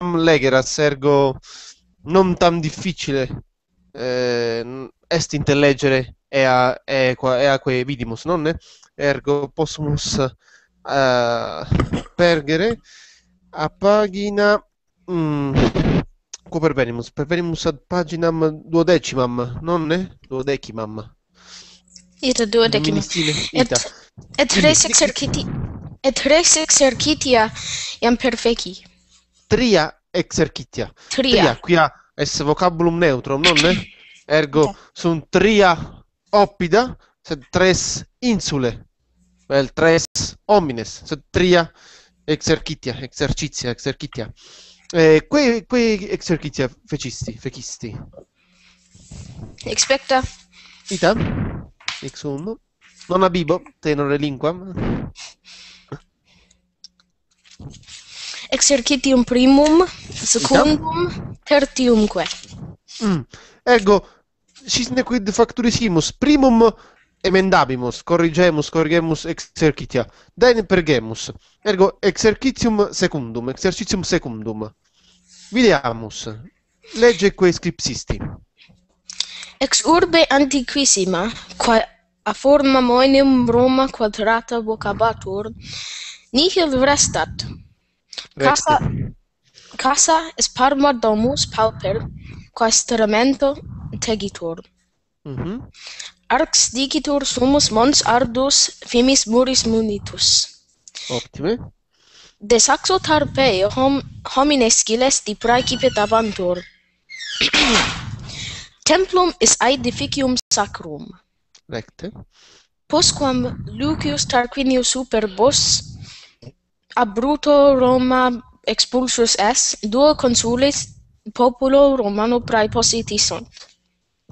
legger sergo non tan difficile eh, est intellegere e a e qua e a quei vidimus non ne ergo possumus uh, pergere a pagina mm, copervenimus pervenimus ad paginam duodecimam non ne duodecimam et duodecim et, et res exercitia et res exercitia iam perfecti tria exercitia. Tria. tria quia es vocabulum neutrum, nonne? Ergo sunt tria oppida, sed tres insule. Vel tres homines, sed tria exercitia, exercitia, exercitia. Eh, que, que exercitia fecisti, fecisti? Expecta. Ita? Exum. Non abibo, tenore linquam. exercitium primum secundum tertiumque mm. ergo sis ne quid facturisimus primum emendabimus corrigemus corrigemus exercitia den pergemus ergo exercitium secundum exercitium secundum videamus legge quae scriptisti ex urbe antiquissima qua a forma moenium roma quadrata vocabatur nihil restat Casa Casa es parma domus pauper quas teramento tegitur. Mhm. Mm Arx digitur sumus mons ardus femis muris munitus. Optime. De saxo tarpe hom homines giles di praeci Templum is aedificium sacrum. Recte. Postquam Lucius Tarquinius Superbos ab bruto Roma expulsus est, duo consulis populo Romano praepositi sunt.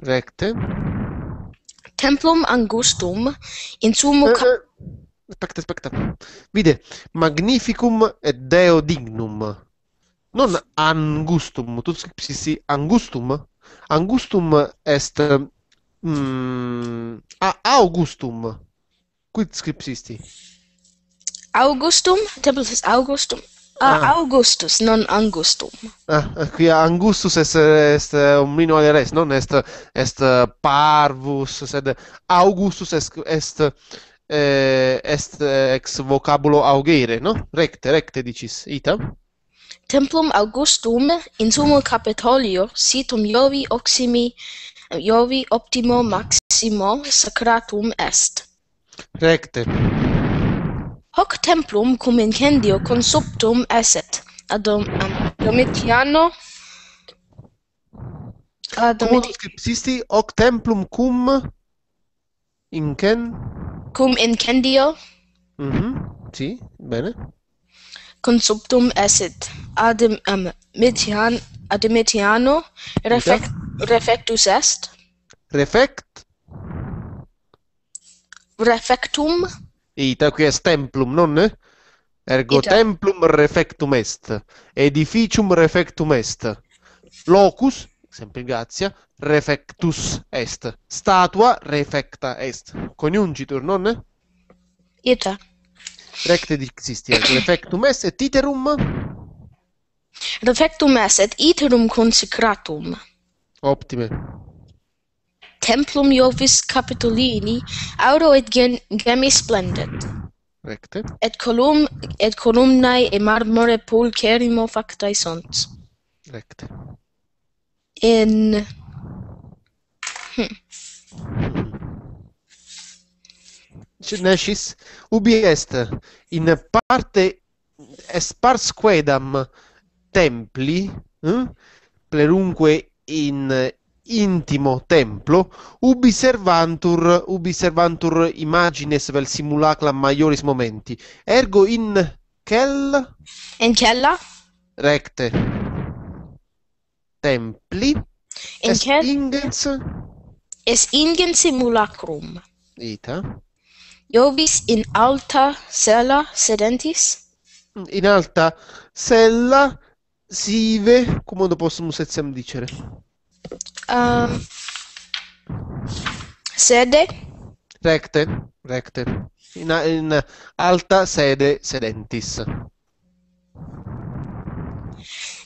Recte. Templum angustum in sumo uh, eh, uh, eh, Specta, specta. Vide, magnificum et deo dignum. Non angustum, tu scripsi si angustum? Angustum est mm, a augustum. Quid scripsisti? Augustum, templus est Augustum. Uh, ah. Augustus, non Angustum. Ah, ah qui Angustus est, est omnino eh, ad res, non est, est eh, parvus, sed Augustus est, est, eh, est ex vocabulo augere, no? Recte, recte, dicis, ita? Templum Augustum in sumo Capitolio situm Jovi Oximi Jovi Optimo Maximo Sacratum est. Recte hoc templum cum incendio consumptum esset ad um, Domitiano ad Domitiano ad Domitiano hoc templum cum incendio cum incendio mm -hmm. si bene consumptum esset ad um, Domitiano ad Domitiano refec refectus est refect refectum ita qui est templum non ergo templum refectum est edificium refectum est locus sempre gratia refectus est statua refecta est coniungitur non ita recte dixisti refectum est et iterum refectum est et iterum consecratum optime templum Iovis Capitolini auro et gen, gemi Recte. Et colum et columnae et marmore pulcherrimo factae sunt. Recte. In hm. Cinnesis ubi est in parte est pars quaedam templi, hm? Plerunque in intimo templo, ubi servantur, ubi servantur imagines vel simulacra maioris momenti, ergo in quel... In cella? Recte. Templi. In est ingens... Es ingens simulacrum. Ita. Iovis in alta cella sedentis? In alta cella sive, come lo possono dicere? Um sede recte recte in, in alta sede sedentis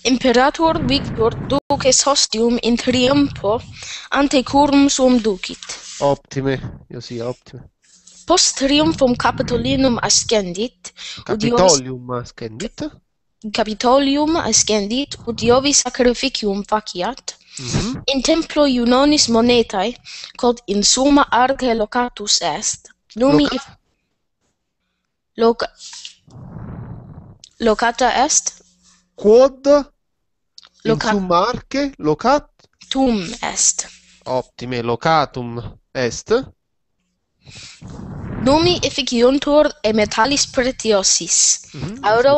Imperator Victor duces hostium in triumfo ante curum sum ducit Optime io sì optime Post triumphum Capitolinum ascendit Capitolium ascendit Capitolium ascendit ut iovis sacrificium faciat -hmm. in templo Iunonis monetae, quod in summa arge locatus est, numi Loca. Loca... Locata est? Quod Loca. in summa arge locat? Tum est. Optime, locatum est? Nomi efficiuntur e metallis pretiosis. Mm -hmm. Auro?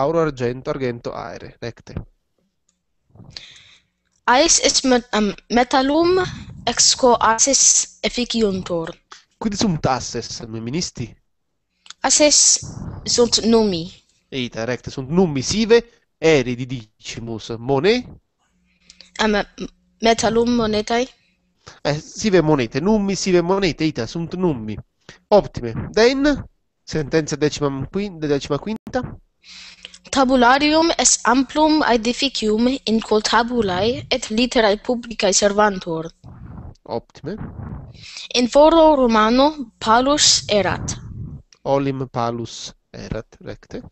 Auro, argento, argento, aere. Lecte. Ice ist mit metalum Metallum exco ases efficiuntur. Quid sunt ases noministi? Ases sunt numi. Eita, recte, sunt numi sive eri didicimus mone? Um, metallum monetae. Eh, sive monete, numi sive monete, ita, sunt numi. Ottime. Den, sentenza decima, quinta, decima quinta. Tabularium est amplum aedificium in col tabulae et literae publicae servantur. Optime. In foro Romano palus erat. Olim palus erat recte.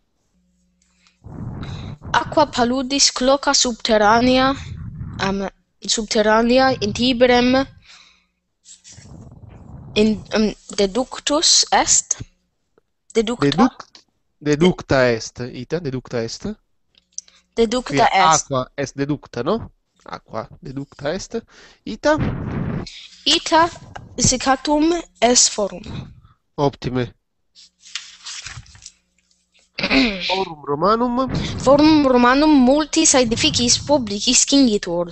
Aqua paludis cloca subterranea am subterranea in Tiberem in um, deductus est deducta deducta est ita deducta est deducta Fia, est aqua est deducta no aqua deducta est ita ita secatum est forum optime forum romanum forum romanum multis edificis publicis cingitur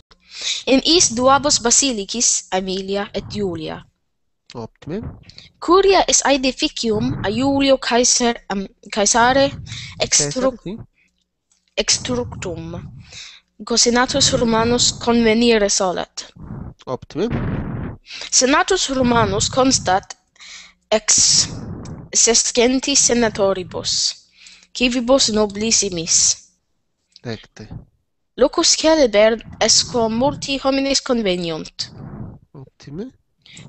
in is duabos basilicis aemilia et iulia Optime. Curia is aedificium a Julio Caesar um, Caesare extructum. Quo senatus Romanus convenire solet. Optime. Senatus Romanus constat ex sesquenti senatoribus, qui noblissimis. Ecte. Locus celeber est quo multi homines conveniunt. Optime.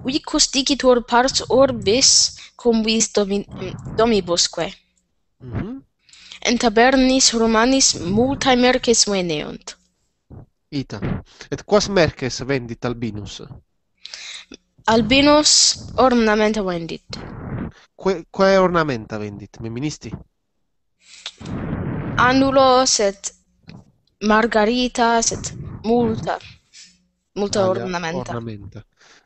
Ui cus dicitur pars orbis cum vis domibusque. Mm -hmm. En tabernis romanis multae merces veneunt. Ita. Et quas merces vendit albinus? Albinus ornamenta vendit. Que, quae ornamenta vendit, me ministi? Anulos et margaritas et multae. molto Italia, ornamenta. ornamenta.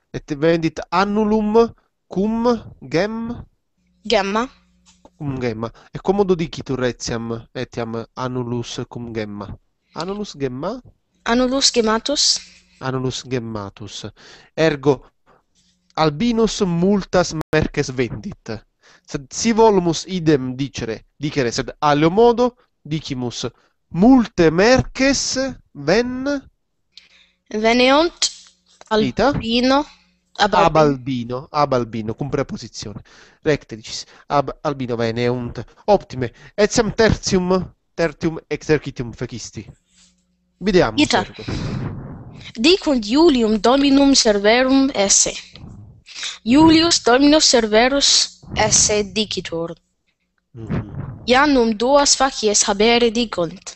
E te vendit annulum cum gem? Gemma. Cum gemma. E comodo dicitur reziam etiam annulus cum gemma. Annulus gemma? Annulus gemmatus. Annulus gemmatus. Ergo, albinus multas merces vendit. Sed si volumus idem dicere, dicere, sed alio modo dicimus multe merces ven Veneont Albino Albino Abalbino, Abalbino, cum preposizione. Rectricis ab Albino veneunt. Optime. Etiam tertium tertium exercitium fecisti. Vidiamo. Ita. Dicunt Iulium Dominum Serverum esse. Julius Dominus Serverus esse dicitur. Mm -hmm. duas facies habere dicunt.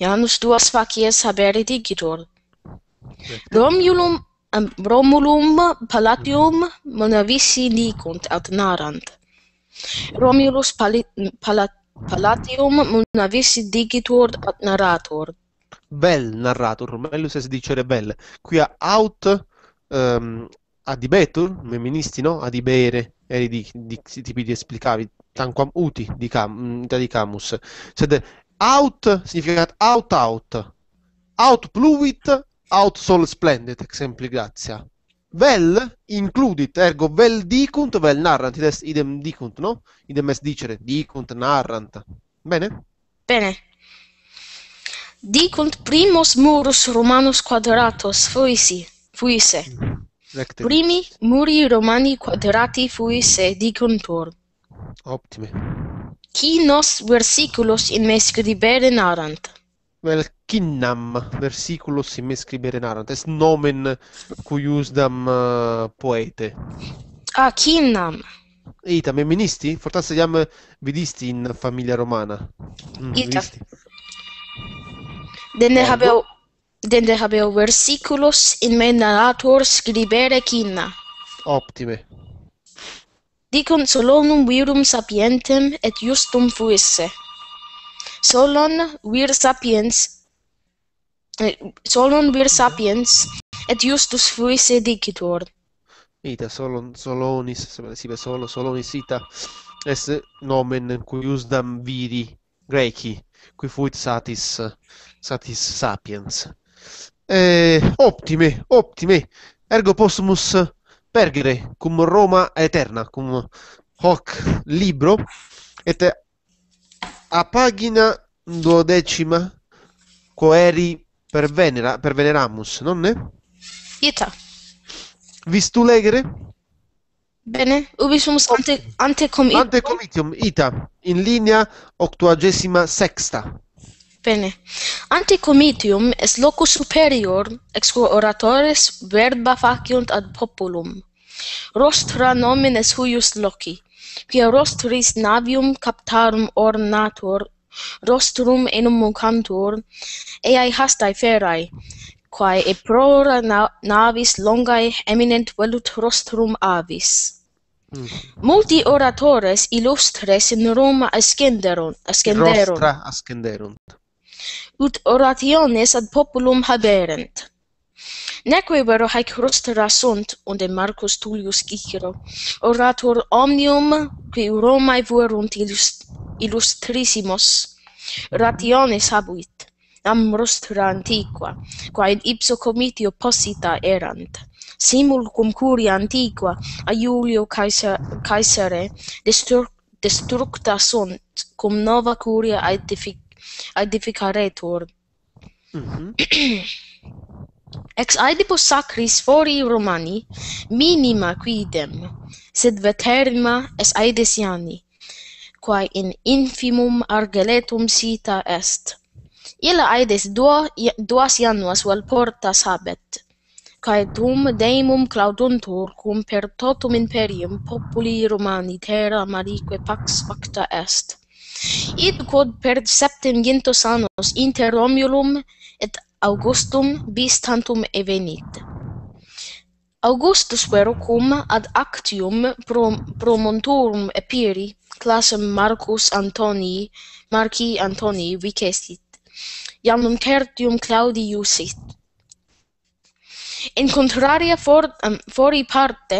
Iannus duas facies habere dicitur. Mm -hmm. Romulum, Romulum Palladium monavissi licunt aut narant. Romulus Pali, Palladium Palladium monavissi digitur ad narratur. Bel narratur, meglio se si dice bel. Qui a out um, adibetur, meministi, no? Adibere, eri di, di, tipi di esplicavi, tanquam uti, di, cam, mm, di camus. Sed out significa out out. Out pluvit aut sol splendet exempli gratia vel includit ergo vel dicunt vel narrant id est idem dicunt no idem est dicere dicunt narrant bene bene dicunt primus murus romanus quadratus fuisse fuisse mm, Recte. Primi muri romani quadrati fuisse dicuntur. Optime. Qui nos versiculos in mescribere narrant? vel kinnam versiculus in me scribere narrant est nomen cuiusdam uh, eh, poete ah kinnam itam et ministi fortasse iam vidisti in familia romana mm, ita denne habeo denne habeo versiculus in me narrator scribere kinna optime dicunt solonum virum sapientem et justum fuisse Solon vir sapiens, eh, solon vir sapiens et justus fuisse dicitur. Ita solon solonis, si per solo solonis ita est nomen cuiusdam viri greci, qui fuit satis satis sapiens. Eh, optime, optime. Ergo possumus pergere cum Roma aeterna, cum hoc libro et a pagina duodecima coeri per venera per veneramus non ne ita vis tu legere bene ubi sum ante ante comitium ante comitium ita in linea octuagesima sexta bene ante comitium est locus superior ex quo oratores verba faciunt ad populum rostra nomen est huius loci quia rostris navium captarum ornatur rostrum enim mocantur et ai hastae ferrae quae e prora navis longae eminent velut rostrum avis mm multi oratores illustres in roma ascenderunt ascenderunt rostra ascenderunt ut orationes ad populum haberent neque vero haec rostra sunt unde Marcus Tullius Cicero orator omnium qui Romae vuerunt illust illustrissimos rationes habuit nam rostra antiqua qua in ipso comitio possita erant simul cum curia antiqua a Iulio Caesare destur destructa sunt cum nova curia aedific aedificaretur mm -hmm. Ex aedibus sacris fori Romani minima quidem, sed veterma es aedesiani, quae in infimum argeletum sita est. Ila aedes duo, duas januas vel portas habet, quae dum deimum clauduntur cum per totum imperium populi Romani terra marique pax facta est. Id quod per septem gintos annos inter Romulum et Augustum bis tantum evenit. Augustus vero cum ad actium pro, promontorum epiri classem Marcus Antonii Marci Antonii vicestit. Iam certium Claudius sit. In contraria for, um, fori parte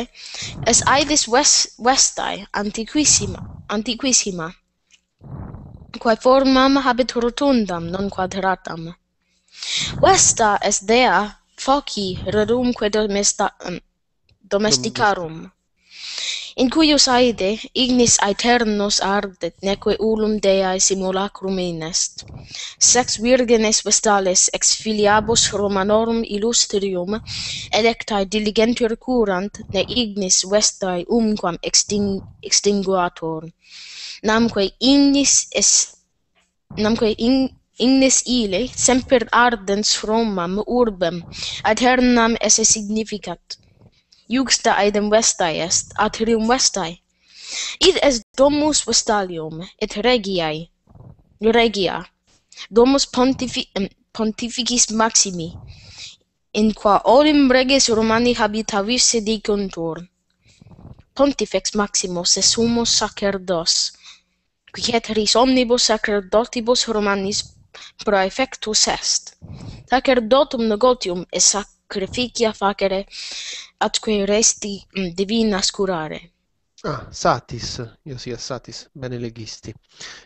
es aedis west, westae antiquissima antiquissima quae formam habet rotundam non quadratam Vesta est dea foci rerumque domesta, um, domesticarum, in cuius aide ignis aeternus ardet neque ulum deae simulacrum in est. Sex virgenes vestales ex filiabus romanorum illustrium electae diligentur curant ne ignis vestae umquam exting, extinguator. Namque ignis est namque in ignis ile semper ardens Romam urbem aeternam esse significat iugsta idem vestae est atrium vestae id est domus vestalium et regiae regia domus pontifi pontificis maximi in qua olim reges romani habitavis sedicuntur pontifex maximus est sumus sacerdos quietris omnibus sacerdotibus romanis praefectus est. Tacer dotum negotium e sacrificia facere atque resti mm, divina scurare. Ah, satis, io sia satis, bene legisti.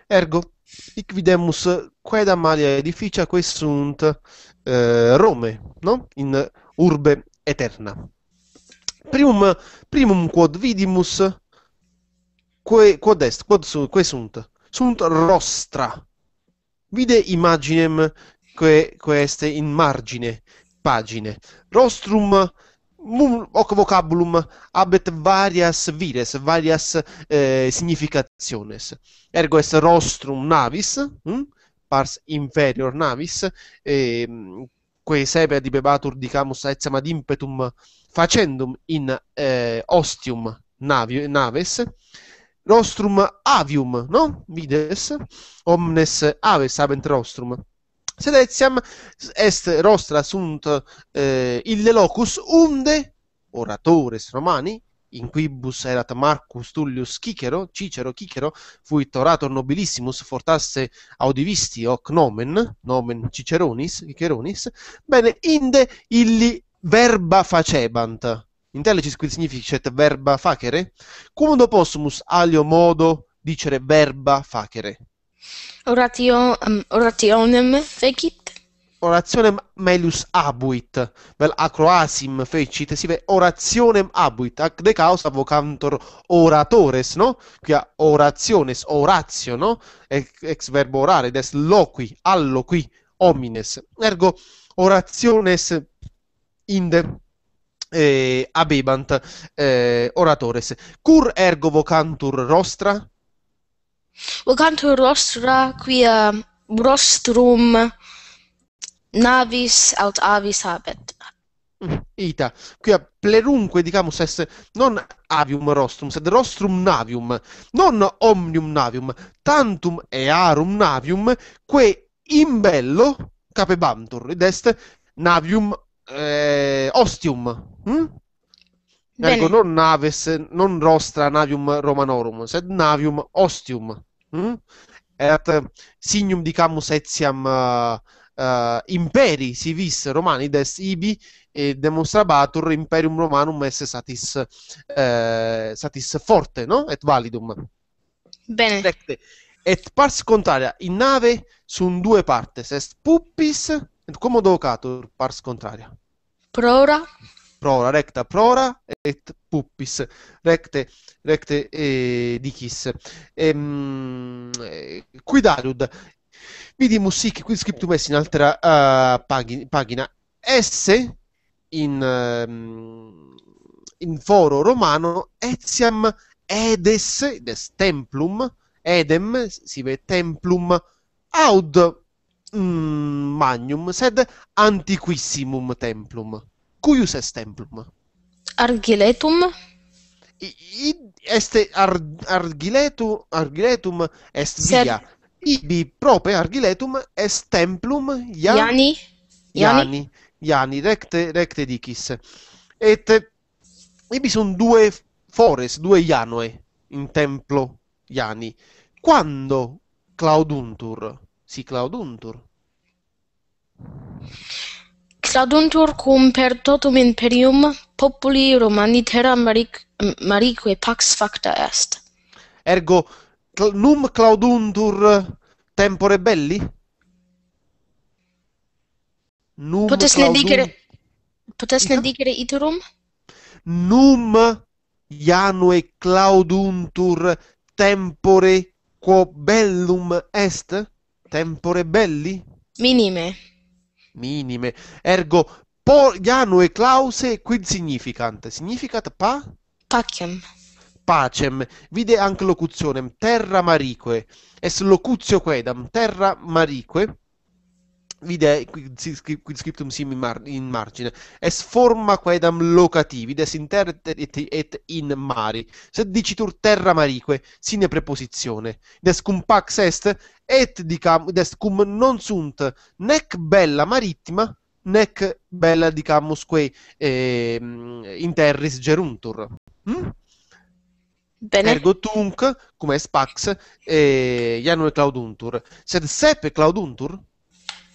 Ergo, ic videmus quaedam malia edificia quae sunt eh, Rome, no? In urbe eterna. Primum primum quod vidimus quo quod est quod sunt sunt rostra vide imaginem que, queste in margine pagine. Rostrum hoc vocabulum abet varias vires, varias eh, significationes. Ergo est rostrum navis, hm? pars inferior navis, eh, quae sebe adibebatur dicamus etiam ad impetum facendum in eh, ostium navi, naves, rostrum avium, no? Vides, omnes aves habent rostrum. Seleziam est rostra sunt eh, ille locus unde oratores romani in quibus erat Marcus Tullius Cicero, Cicero Cicero, fuit orator nobilissimus fortasse audivisti hoc nomen, nomen Ciceronis, Ciceronis, bene, inde illi verba facebant intellicis quid significat cioè, verba facere, quando possumus alio modo dicere verba facere? Oratio, um, orationem fecit? Orationem melius abuit, vel acroasim fecit, si ve orationem abuit, ac de causa vocantor oratores, no? Quia orationes, oratio, no? Ex verbo orare, des loqui, alloqui, homines. Ergo, orationes inde eh, abebant eh, oratores. Cur ergo vocantur rostra? Vocantur rostra quia rostrum navis aut avis habet. Mm, ita, quia plerunque, dicamus, est non avium rostrum, sed rostrum navium, non omnium navium, tantum e arum navium, que in bello capebantur, id est navium eh, Ostium. Hm? Ecco, non naves, non rostra navium romanorum, sed navium ostium. Hm? Et eh, signum dicamus etiam uh, uh, imperi si vis romani des ibi e demonstrabatur imperium romanum esse satis, eh, satis forte, no? Et validum. Bene. Et, et pars contraria, in nave sun due partes, est puppis Comodocatur pars contraria. Prora. Prora, recta prora et puppis, recte, recte eh, dicis. Ehm, eh, quidaliud, vidi music, quid scriptum est in altera uh, pagina, pagina. Esse in, um, in foro romano etiam edes, edes templum, edem, si ve templum, aud mm, magnum sed antiquissimum templum. Cuius est templum? Argiletum? I, i, est ar, argiletu, argiletum est via. Ser... Ibi prope argiletum est templum ian... Iani? Iani? Iani, recte, recte dicis. Et ibi sunt due fores, due ianoe in templo Iani. Quando Clauduntur si clauduntur. Clauduntur cum per totum imperium populi Romani terra maric maricque pax facta est. Ergo cl num clauduntur eh, tempore belli? Num Potes ne dicere Potes ne dicere iterum? Num Janue clauduntur tempore quo bellum est? tempore belli? Minime. Minime. Ergo, e clause quid significant? Significat pa? Pacem. Pacem. Vide anche locuzione terra marique. Es locutio quedam, terra marique vide quid scriptum sim in, mar- in margine es forma quaedam locativides inter et, et in mari se dicitur terra marique sine preposizione des cum pax est et dicam des cum non sunt nec bella marittima nec bella dicamusque eh, in terris geruntur mm? Bene. Ergo tunc, come es pax, eh, ianule clauduntur. Sed sepe clauduntur,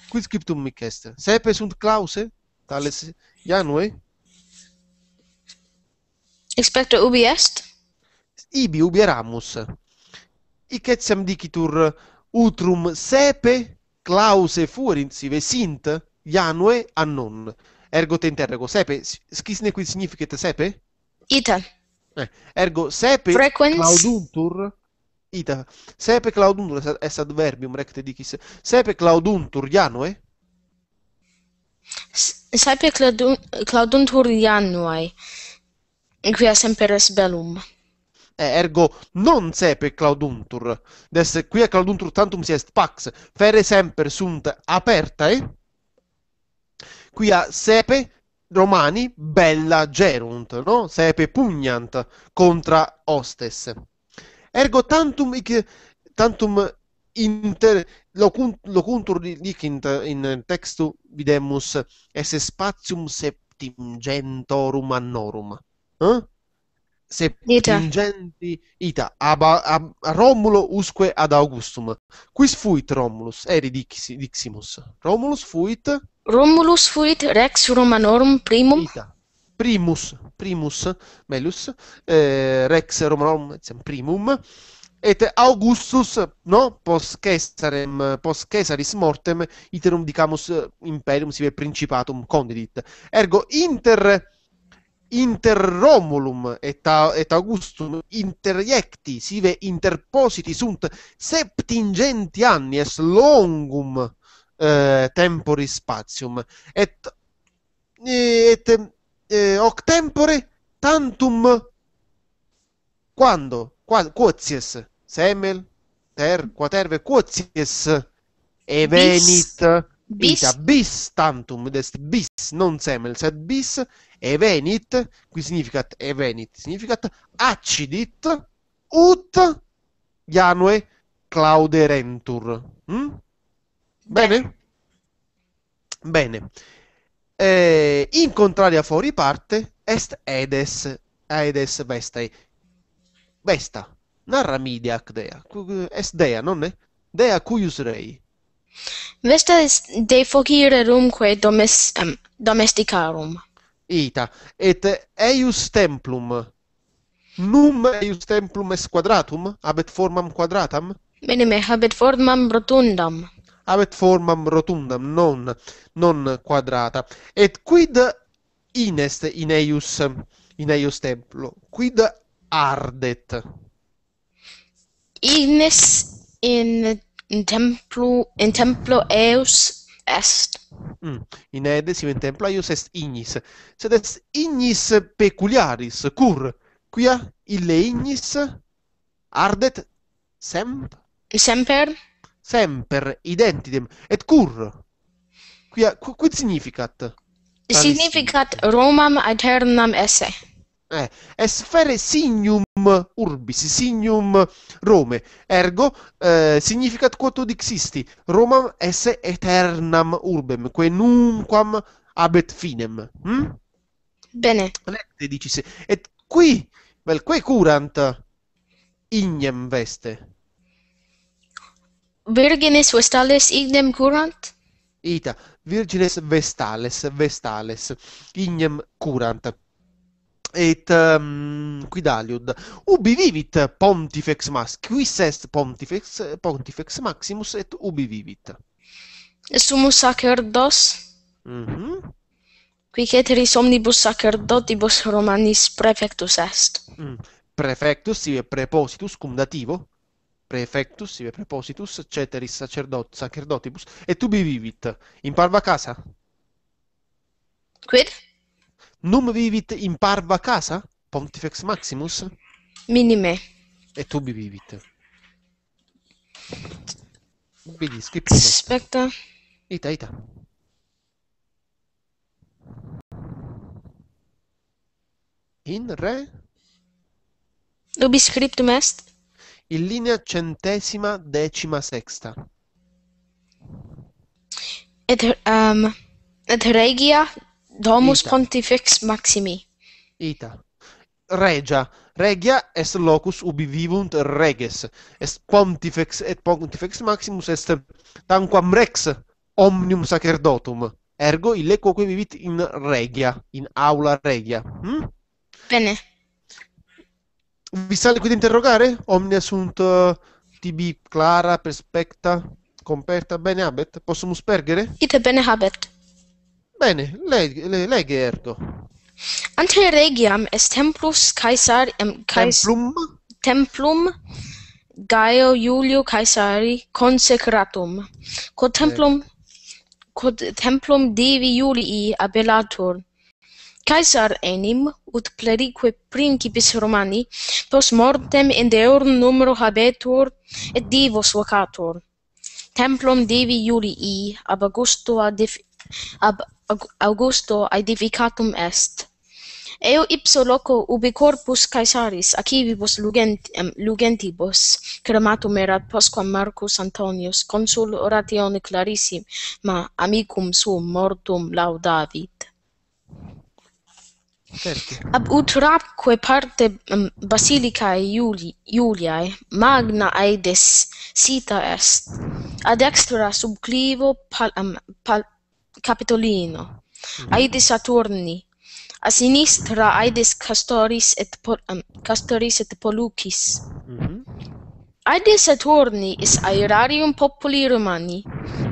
Quiz gibt um mich Sepe sunt clause? Klause, tales Janue. Expecto ubi est? Ibi ubi eramus. Icetsam dicitur utrum sepe clause sive sint janue annon. Ergo te interrogo, sepe, schisne qui significet sepe? Ita. Eh, ergo sepe Frequence. clauduntur ita. Sepe clauduntur est adverbium recte dicis. Sepe clauduntur Janue? Sepe clauduntur Janue. Quia semper est bellum. Eh, ergo non sepe clauduntur. Des quia clauduntur tantum si est pax. Fere semper sunt apertae. Quia sepe Romani bella gerunt, no? Sepe pugnant contra hostes ergo tantum ic tantum inter locunt, locuntur dicint in textu videmus esse spatium septingentorum annorum eh? septingenti ita, ita ab, ab, Romulo usque ad Augustum quis fuit Romulus eri dixi, diximus Romulus fuit Romulus fuit rex Romanorum primum ita. primus, primus melius, eh, rex Romanorum primum, et Augustus, no? Post Caesarem, post Caesaris mortem, iterum dicamus eh, imperium sive principatum condidit. Ergo inter inter Romulum et, et Augustum interjecti sive interpositi sunt septingenti anni es longum eh, temporis spatium et et eh, hoc tempore tantum quando Qua, quoties semel ter quaterve quoties evenit bis. Vita, bis tantum dest bis non semel sed bis evenit qui significat evenit significat accidit ut Janue Clauderentur. Mm? Bene? Bene. eh, in contraria fori parte est edes edes vestae vesta narra midiac dea est dea non è dea cuius rei vesta est de fogire rumque domes um, ehm, domesticarum ita et eius templum num eius templum est quadratum habet formam quadratam bene me habet formam rotundam habet formam rotundam, non, non quadrata. Et quid inest in eius, in eius templo? Quid ardet? Ignis in, in templo in templo eius est. Mm. In edes in templo eius est ignis. Sed est ignis peculiaris cur quia ille ignis ardet semper? semper semper identitem et cur qui quid significat significat romam aeternam esse eh, es fere signum urbis signum rome ergo eh, significat quod ut existi romam esse aeternam urbem quae numquam abet finem hm? bene lette dicisse et qui vel quae curant ignem veste virgines vestales ignem curant? Ita, virgines vestales, vestales, ignem curant. Et um, quid aliud? Ubi vivit pontifex mas, quis est pontifex, pontifex maximus et ubi vivit? Sumus sacerdos? dos? Mm -hmm. Quic eteris omnibus sacerdotibus romanis prefectus est? Mm. Prefectus, sive prepositus, cum dativo? prefectus, sive prepositus, ceteris sacerdot, sacerdotibus, et tu vivit, in parva casa? Quid? Num vivit in parva casa? Pontifex Maximus? Minime. E tu vivit. Quindi script. Aspetta. Ita, ita. In re? Ubi scriptum est? in linea centesima decima sexta. Et, um, et regia domus Ita. pontifex maximi. Ita. Regia. Regia est locus ubi vivunt reges. Est pontifex et pontifex maximus est tanquam rex omnium sacerdotum. Ergo, ille quoque vivit in regia, in aula regia. Hm? Bene. Vi sale quid interrogare? Omni assunt uh, tibi clara perspecta comperta bene habet. Posso mus pergere? Ite bene habet. Bene, leg leg ergo Ante regiam est templus Caesar em Caes templum templum Gaio Iulio Caesari consecratum. Quod templum quod templum Divi Iulii abelatur. Caesar enim ut plerique principis Romani post mortem in deorum numero habetur et divos vocator templum divi Iulii ab Augusto ad ab Augusto aedificatum est eo ipso loco ubi corpus Caesaris acibibus lugent um, lugentibus crematum erat postquam Marcus Antonius consul oratione clarissim ma amicum suum mortum laudavit Certi. Ab utraque parte mm, basilica Iuli Iuliae magna aedes sita est. Ad extra sub clivo pal, um, pal capitolino. Mm. Aedes Saturni. A sinistra aedes Castoris et pol, um, Castoris et Pollucis. Mhm. Aedes Saturni is aerarium populi Romani.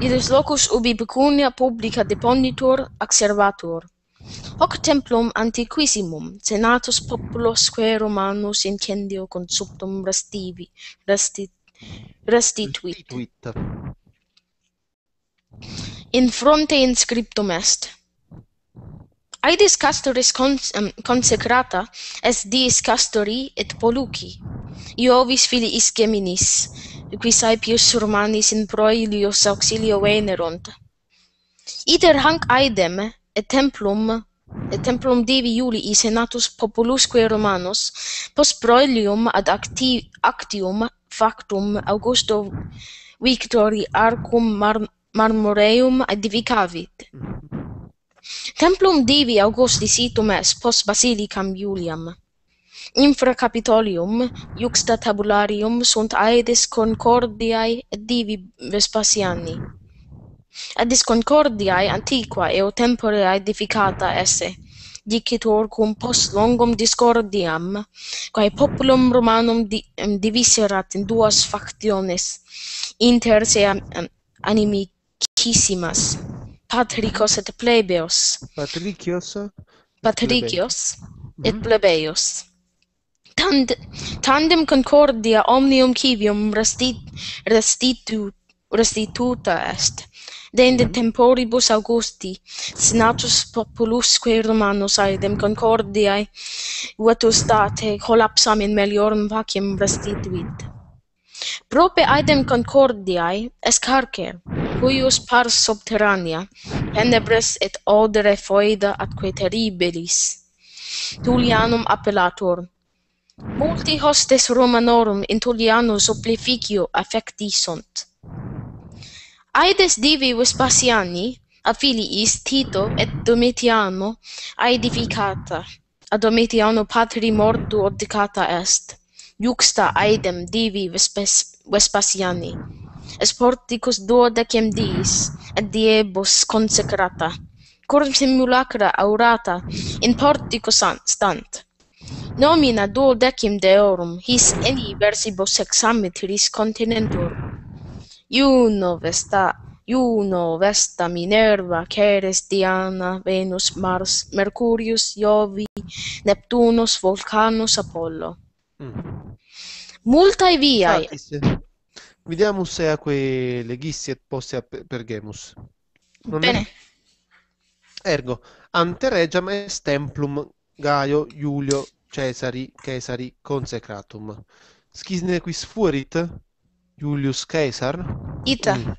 Iris locus ubi pecunia publica deponitur acervator. Hoc templum antiquissimum, senatus populos quae Romanus incendio consuptum restivi, restit, restituit. In fronte inscriptum est, Aedis castoris cons um, consecrata est dies castori et poluci, Iovis filiis geminis, qui saepius Romanis in proilius auxilio venerunt. Iter hanc aedem, et templum et templum divi et senatus populusque Romanus post proelium ad acti actium factum Augusto Victori arcum mar marmoreum edificavit. Templum divi Augusti situm est post basilicam Iuliam. Infra Capitolium juxta tabularium sunt aedes concordiae et divi Vespasiani a discordiae antiqua eo tempore edificata esse dicitur cum post longum discordiam quae populum romanum di, um, diviserat in duas factiones inter se um, animicissimas patricos et plebeos patricios patricios et mhm. plebeios Tand, tandem concordia omnium civium restit, restitu, restituta est dende mhm. temporibus Augusti, senatus populusque Romanus aedem concordiae, vetus state collapsam in meliorum vacuum restituit. Prope aedem concordiae est carcer, cuius pars subterranea, tenebres et odere foeda atque terribilis. Tullianum appellator Multi hostes Romanorum in Tullianus supplificio affecti sunt. Aedes divi Vespasiani, a filiis Tito et Domitiano, aedificata. A Domitiano patri mortu odicata est. Iuxta aedem divi Vespes Vespasiani. Es porticus duodecem dies, et diebus consecrata. Curum simulacra aurata in porticus stant. Nomina duodecim deorum his eni versibus examitris continentur. Juno, Vesta, Juno, Vesta, Minerva, Ceres, Diana, Venus, Mars, Mercurius, Jovi, Neptunus, Volcanus, Apollo. Mm. Multai via. Ah, vediamo se ha quei leghissi e posti per Gemus. Non Bene. È... Ergo, ante regem est templum Gaio, Giulio, Cesari, Cesari, consecratum. Schisne quis fuerit, Julius Caesar? Ita. Mm.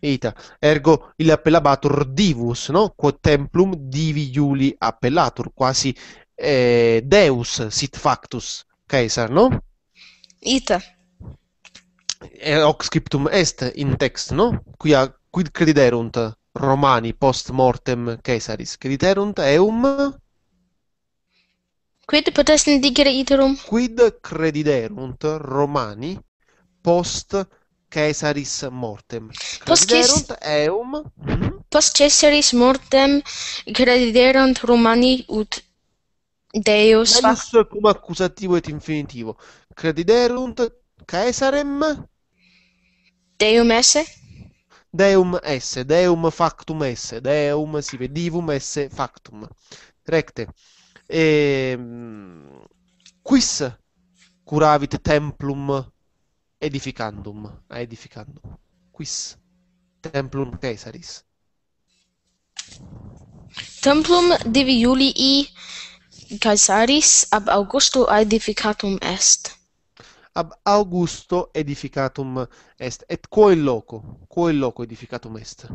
Ita. Ergo il appellabatur divus, no? Quod templum divi Iuli appellatur, quasi eh, deus sit factus Caesar, no? Ita. E eh, hoc scriptum est in text, no? Quia, quid crediderunt Romani post mortem Caesaris? Crediderunt eum... Quid potessin digere iterum? Quid crediderunt Romani post Caesaris mortem. Post Caesaris eum mhm. post Caesaris mortem crederunt Romani ut Deus Malus cum accusativo et infinitivo. Crederunt Caesarem Deum esse? Deum esse, deum factum esse, deum sive divum esse factum. Recte. Ehm, quis curavit templum edificandum edificandum quis templum caesaris templum divi iulii caesaris ab augusto edificatum est ab augusto edificatum est et quo in loco quo in loco edificatum est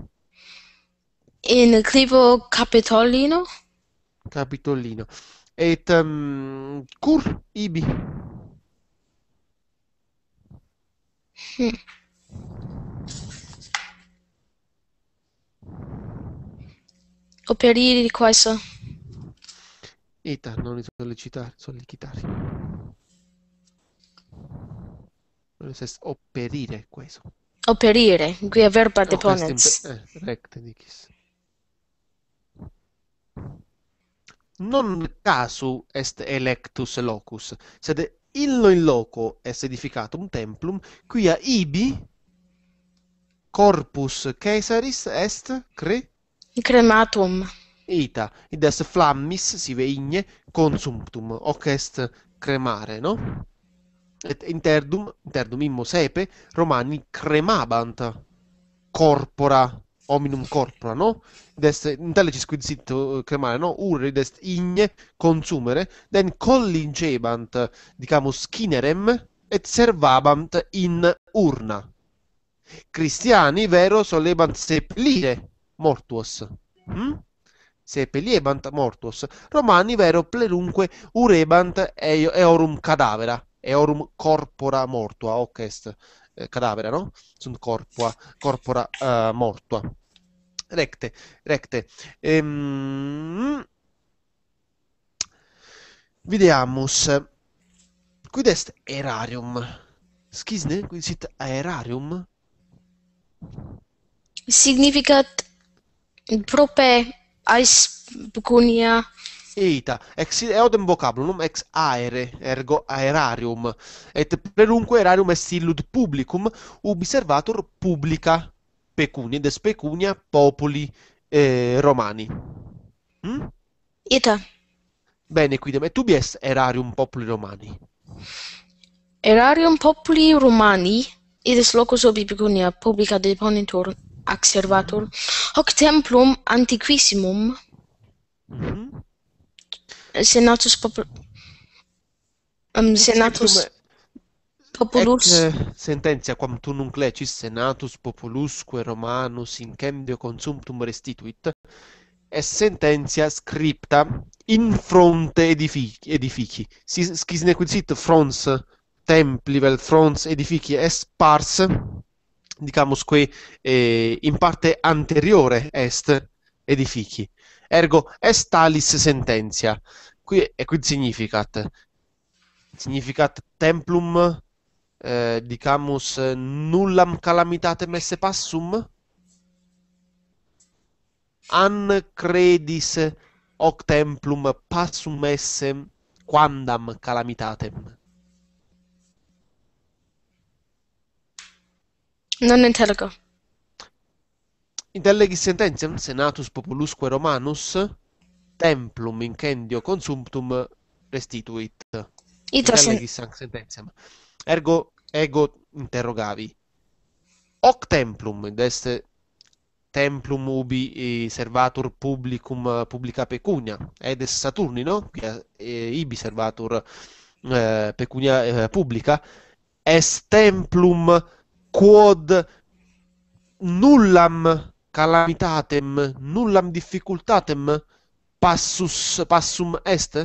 in clivo capitolino capitolino et um, cur ibi Hmm. Operire di questo. Eta, non li sollecitare, sollecitare. Non è operire questo. Operire, qui è verba de ponens. eh, recte dicis. Non casu est electus locus, sed illo in loco est edificatum templum, quia ibi corpus Caesaris est cre? crematum. Ita, id est flammis, si veigne consumptum, hoc est cremare, no? Et interdum, interdum immo sepe, Romani cremabant corpora hominum corpora, no? Dest intellicis quinsit uh, eh, cremare, no? Urri dest igne consumere, den collingebant, diciamo, skinerem, et servabant in urna. Cristiani, vero, solebant seppellire mortuos. Mm? Hm? Seppelliebant mortuos. Romani, vero, plerunque urebant eorum cadavera, eorum corpora mortua, hoc est eh, cadavera, no? Sunt corpora, corpora uh, eh, mortua. recte, recte. Ehm... Videamus. Quid est erarium? Scisne? Quid sit erarium? Significat prope aes pecunia. Eita, ex eodem vocabulum, ex aere, ergo aerarium. Et prerunque erarium est illud publicum, ubi servatur publica pecuni, des pecunia populi eh, romani. Hm? Ita. Bene, quidem, et tu bies erarium populi romani. Erarium populi romani id locus obi pecunia publica ac acervator hoc templum antiquissimum mm -hmm. senatus populi um, senatus Populus. Ec sententia quam tu nunclecis senatus populusque romanus in cambio consumptum restituit, è sententia scripta in fronte edifici, edifici. Scisnequicit frons templi vel frons edifici est pars, dicamosque, eh, in parte anteriore est edifici. Ergo, est talis sententia. Qui, e quid significat? Significat templum eh, dicamus nullam calamitate messe passum? An credis hoc templum passum esse quandam calamitatem. Non intelligo. Intellegis sententiam senatus populusque romanus templum incendio consumptum restituit. Ita Intellegis sen- sententiam. Ergo, ego interrogavi. Hoc templum, dest templum ubi servatur publicum eh, publica pecunia, ed est Saturni, no? Eh, ibi servatur eh, pecunia eh, publica, est templum quod nullam calamitatem, nullam difficultatem passus, passum est?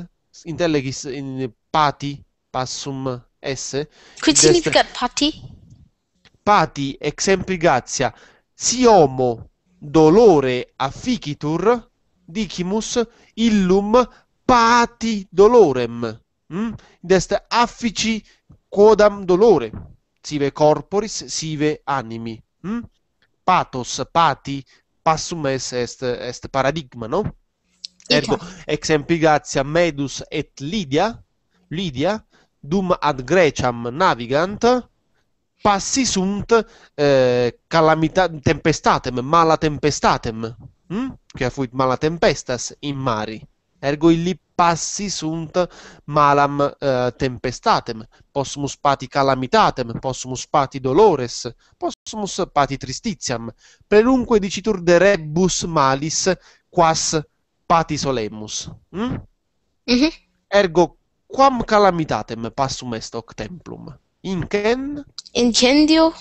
Intellegis in pati, passum S. Che significa destra... pati? Pati, Si homo dolore afficitur, dicimus, illum, pati dolorem. Mm? Dest affici quodam dolore, sive corporis, sive animi. Mm? Patos, pati, passum est, est, est paradigma, no? Ergo, exempligazia medus et lidia, lidia, dum ad Greciam navigant, passi sunt eh, calamita- tempestatem, mala tempestatem, mm? Hm? che fuit mala tempestas in mari. Ergo illi passi sunt malam eh, tempestatem, possumus pati calamitatem, possumus pati dolores, possumus pati tristitiam, prelunque dicitur de rebus malis quas pati solemmus. Mm? Hm? Mm-hmm. Ergo quam calamitatem passum est hoc templum? Incen? Incendio?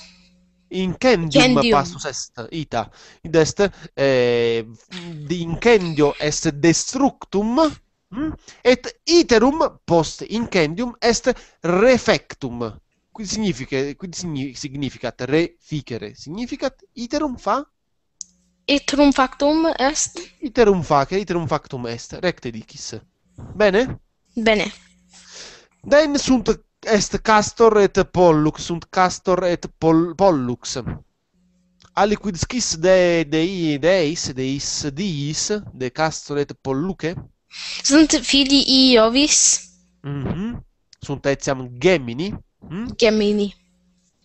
Incendium, incendium passus est ita id est eh, incendio est destructum hm? et iterum post incendium est refectum quid significa quid significat reficere significat iterum fa iterum factum est iterum facere iterum factum est recte dicis bene bene Denn sunt est castor et pollux, sunt castor et pol, pollux. Aliquid scis de, de, deis, deis, diis, de castor et polluce. Sunt filii Iovis. Mm -hmm. Sunt etiam gemini. Mm? Gemini.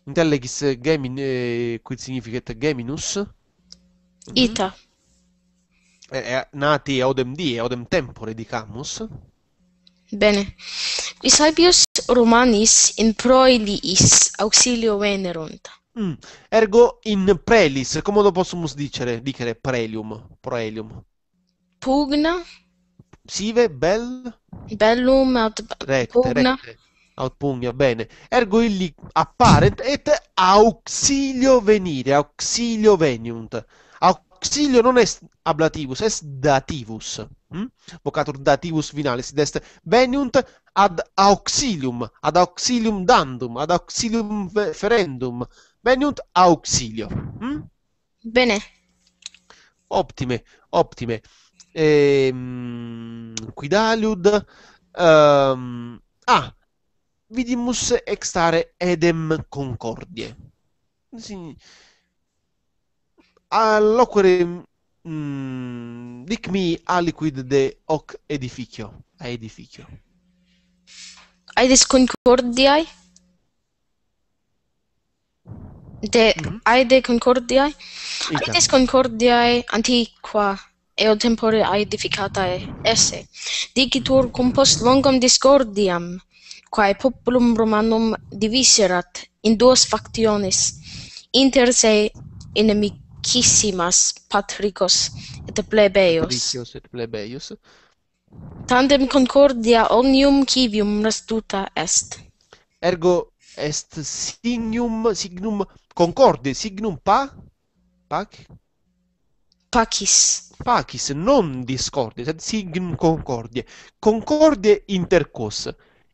Intellegis gemini, quid significat geminus. Mm -hmm. Ita. E, e, nati odem die, odem tempore dicamus. Bene. Isaibius Romanis in proiliis auxilio venerunt. Mm. Ergo in prelis, come lo possumus dicere, dicere prelium, proelium. Pugna. Sive bel bellum aut recte, pugna. Recte aut pugna bene ergo illi appare et auxilio venire auxilio veniunt auxilio non est ablativus est dativus Mm? Vocatur dativus finalis est veniunt ad auxilium, ad auxilium dandum, ad auxilium ferendum, veniunt auxilio. Mm? Bene. Ottime, ottime. Ehm, quidaliud. Ehm, ah, vidimus extare edem concordie. Sì. Allocquere mm, dic mi aliquid de hoc edificio a edificio ai disconcordiai de mm -hmm. ai de concordiai ai disconcordiai antiqua eo tempore ai esse dicitur cum post longum discordiam quae populum romanum diviserat in duas factiones inter se inimic quisimas patricos et plebeius. Patricios et plebeius. Tandem concordia omnium civium restuta est. Ergo est signum signum concorde signum pa pac pacis pacis non discordie sed signum concordia concorde inter quos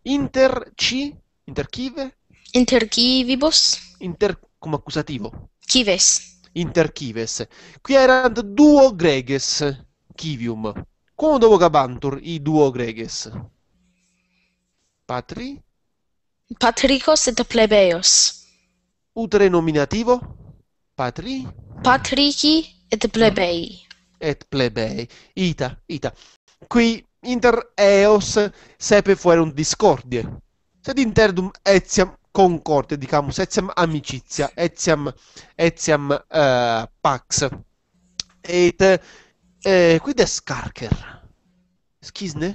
inter ci inter quive inter quivibus inter cum accusativo quives inter cives. Qui erant duo greges civium. Quo dovo gabantur i duo greges? Patri? Patricos et plebeios. Utre nominativo? Patri? Patrici et plebei. Et plebei. Ita, ita. Qui inter eos sepe fuerunt discordie. Sed interdum etiam concorde, dicamus, etiam amicizia, etiam, etiam uh, eh, pax. Et eh, quid est carcer? Schisne?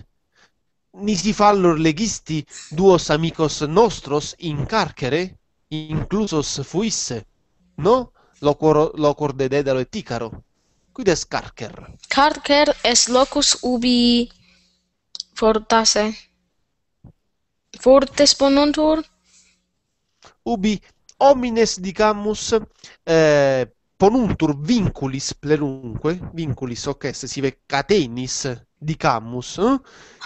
Nisi fallor legisti duos amicos nostros in carcere, inclusos fuisse, no? Locor, locor de Dedalo et Icaro. Quid est carcer? Carcer est locus ubi fortasse. Fortes ponuntur, ubi homines dicamus eh, ponuntur vinculis plenunque, vinculis hoc est, sive catenis dicamus, eh?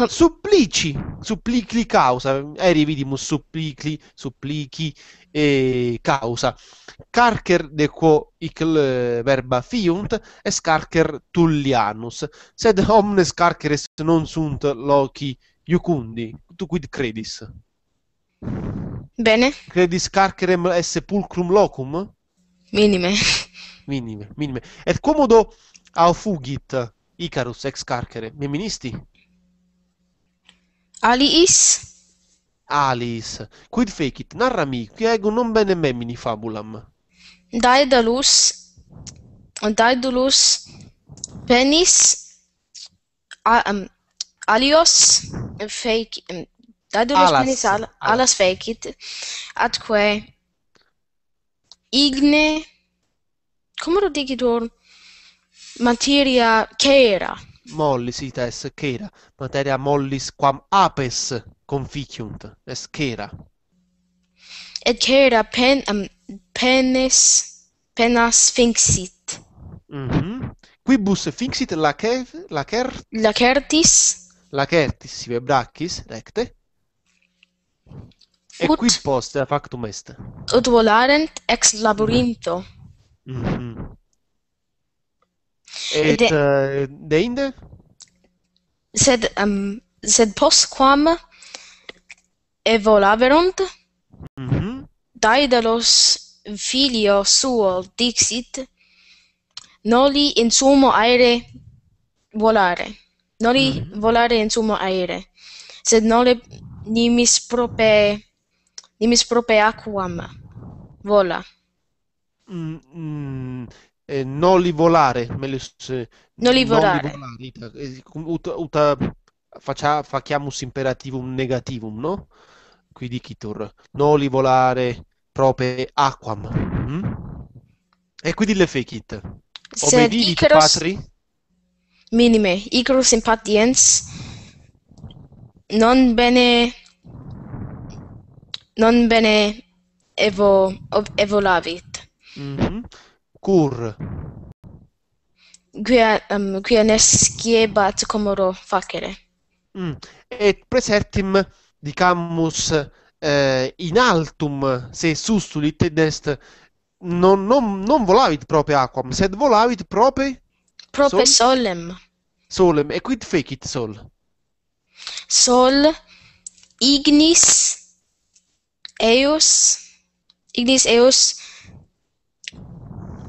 supplici, supplicli causa, eri vidimus supplicli, supplici e causa, carcer de quo hic verba fiunt, es carcer tullianus, sed omnes carceres non sunt loci iucundi, tu quid credis? Bene. Credis carcerem est sepulcrum locum? Minime. Minime, minime. Et commodo au fugit Icarus ex carcere? Meministi? Aliis? Aliis. Quid fecit? Narra mi, qui ego non bene memini fabulam. Daedalus, Daedalus, penis, a, um, alios, fecit, Dadu alas. respondis al, alas, alas fecit, atque igne, come lo dici tu, materia cera? Mollis, ita es cera, materia mollis quam apes conficiunt, es cera. Et cera pen, um, penes, penas finxit. Mm Quibus finxit lacer, lacer, lacertis? Lacertis, si vebracis, recte et qui post factum est ut volarent ex labyrintho mm -hmm. et de, uh, de inde sed um, sed post quam evolaverunt mm -hmm. daedalus filio suo dixit noli in sumo aere volare noli mm -hmm. volare in sumo aere sed noli nimis prope Dimispropeacuam. Vola. Mm, mm, eh, noli volare. Melius, non li volare. Noli volare. Uta, uta, faccia, facciamus imperativum negativum, no? Qui Non li volare prope aquam. Mm? E quindi le fecit. Obedini di patri. Minime. Icarus impatiens. Non bene non bene evo ob, evolavit mm cur quia um, quia nesciebat comoro facere mm. et presertim dicamus eh, in altum se sussulit et est non non non volavit propria aquam sed volavit propri propri sol? solem solem et quid fecit sol sol ignis eos ignis eos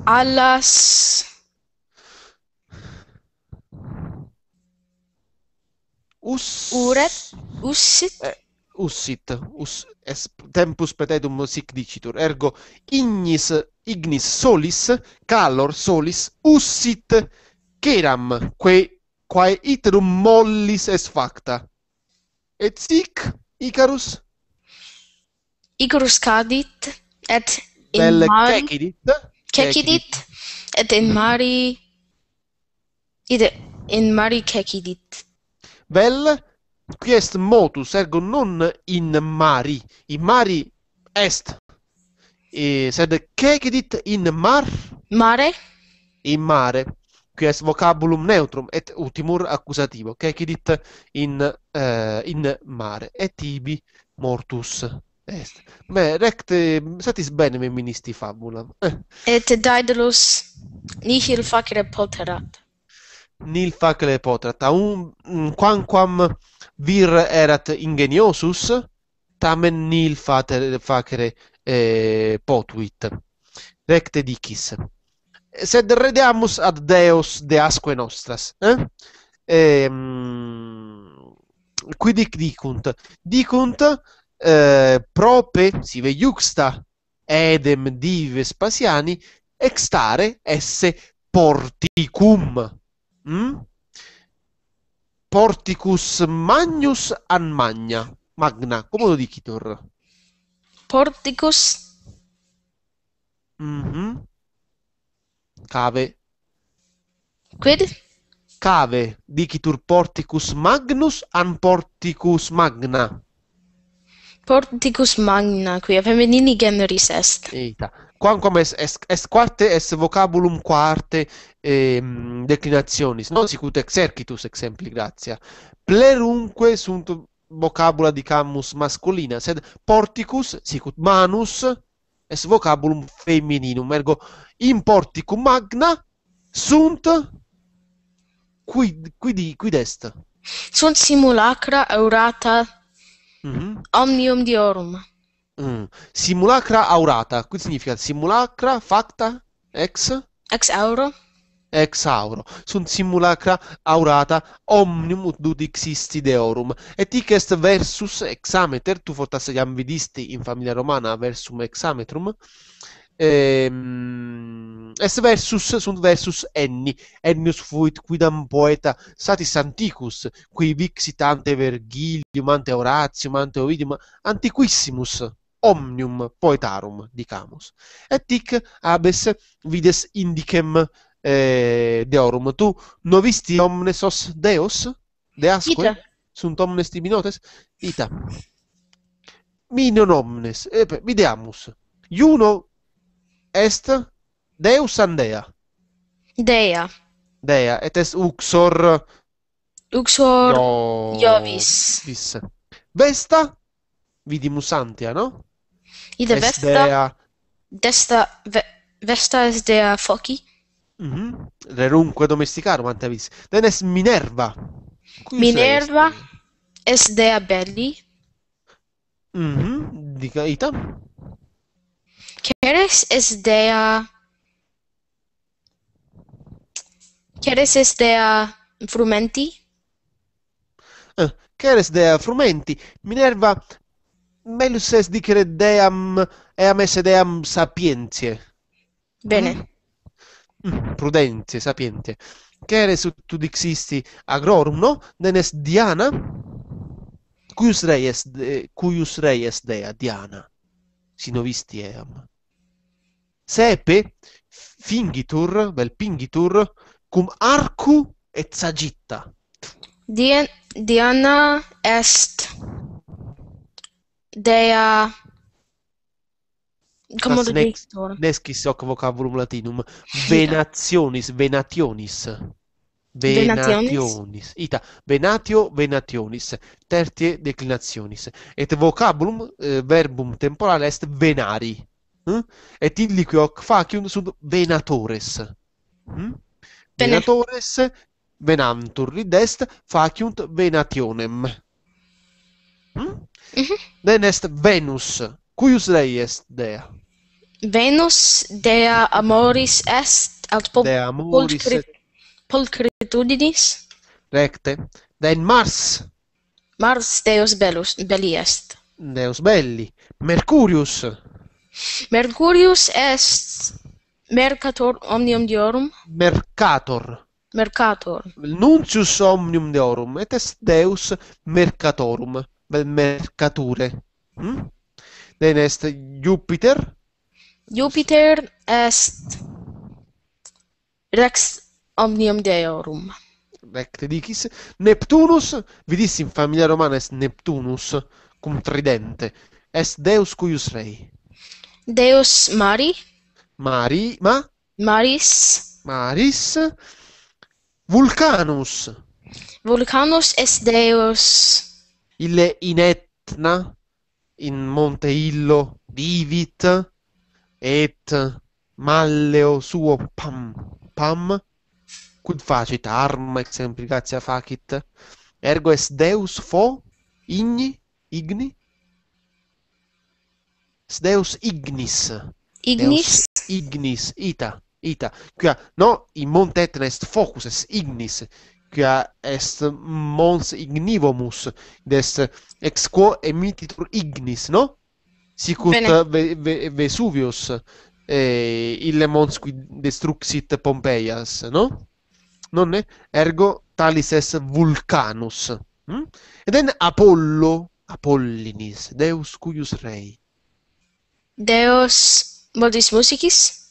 allas us uret usit eh, usit us es tempus petetum sic dicitur ergo ignis ignis solis calor solis usit keram quae quae iterum mollis est facta et sic Icarus Icarus cadit et in mari cecidit cecidit et in mari id in mari cecidit vel qui est motus ergo non in mari in mari est e sed cecidit in mar mare in mare qui est vocabulum neutrum et ultimur accusativo cecidit in uh, in mare et tibi mortus Beh, recte eh, satis bene ministi fabulam. Et daedalus nihil facere poterat. Nil facere poterat. Un quamquam mm, vir erat ingeniosus, tamen nil facere eh, potuit. Recte dicis. Sed redeamus ad Deus de asque nostras. Eh? E, um, qui dic dicunt. Dicunt Eh, prope sive iuxta edem di Vespasiani extare esse porticum hm porticus magnus an magna magna come lo dicitor porticus mm-hmm. cave quid cave dicitur porticus magnus an porticus magna Porticus magna, quia feminini generis est. Eita. Quamquam est, est, est quarte est vocabulum quarte ehm, declinationis, non sicut exercitus exempli, gratia. Plerunque sunt vocabula di dicamus masculina, sed porticus sicut manus est vocabulum femininum, ergo in porticum magna sunt quid, quid, quid est? Sunt simulacra aurata mm Omnium diorum. Mm. Simulacra aurata. Qui significa simulacra facta ex? Ex auro. Ex auro. Sunt simulacra aurata omnium ut dud existi deorum. Et hic est versus exameter. Tu fortasse iam vidisti in familia romana versum exametrum. Mm. Ehm, es versus sunt versus enni, ennius fuit quidam poeta satis anticus, qui vixit ante Vergilium, ante Horatium, ante Ovidium, antiquissimus omnium poetarum, dicamus. Et hic abes vides indicem eh, deorum. Tu novisti omnes os deos? Deasque? Ita. Sunt omnes diminotes? Ita. Minion omnes, eh, videamus. Iuno est deus andea. Dea. Dea, et est uxor... Uxor... Jo... Jovis. Vis. Vesta, vidimus antia, no? Ide est vesta... Dea... Desta... Ve... Vesta est dea foci. Mm -hmm. Rerunque domesticarum antia vis. Den est Minerva. Cui Minerva est? dea belli. Mm -hmm. Dica, ita. Keres is their Keres is their frumenti? Ah, Keres dea frumenti. Minerva Melus es dicere deam eam esse deam sapientie. Bene. Mm. mm Prudentie, sapientie. Keres ut tu dixisti agrorum, no? Denes Diana? Cuius rei de, eh, cuius rei dea, Diana. Sinovisti eam sepe fingitur, bel pingitur, cum arcu et sagitta. Dien, Diana est dea Nec, nescis hoc vocabulum latinum venationis venationis venationis ita venatio venationis tertie declinationis et vocabulum eh, verbum temporale est venari hm et illi qui hoc faciunt sub venatores hm venatores venantur li est faciunt venationem hm uh venus cuius rei est dea venus dea amoris est aut pol dea amoris recte den mars mars deus bellus belli est deus belli mercurius Mercurius est mercator omnium deorum. Mercator. Mercator. Nuncius omnium deorum et est deus mercatorum, vel mercature. Hm? Den est Jupiter. Jupiter est rex omnium deorum. Vec te dicis. Neptunus, vidis in familia romana est Neptunus, cum tridente. Est deus cuius rei. Deus Mari. Mari, ma? Maris. Maris. Vulcanus. Vulcanus est Deus. Ille in Etna, in Monte Illo, divit, et malleo suo pam, pam, quid facit arm exemplicatia facit, ergo est Deus fo, igni, igni, Deus ignis. Ignis? ignis, ita, ita. Quia, no, in mont etna est focus, est ignis, quia est mons ignivomus, des ex quo emititur ignis, no? Sicut uh, ve, ve, Vesuvius, eh, ille mons qui destruxit Pompeias, no? Non Ergo, talis est vulcanus. Mm? Hm? Eden Apollo, Apollinis, Deus cuius rei, Deus modis musicis?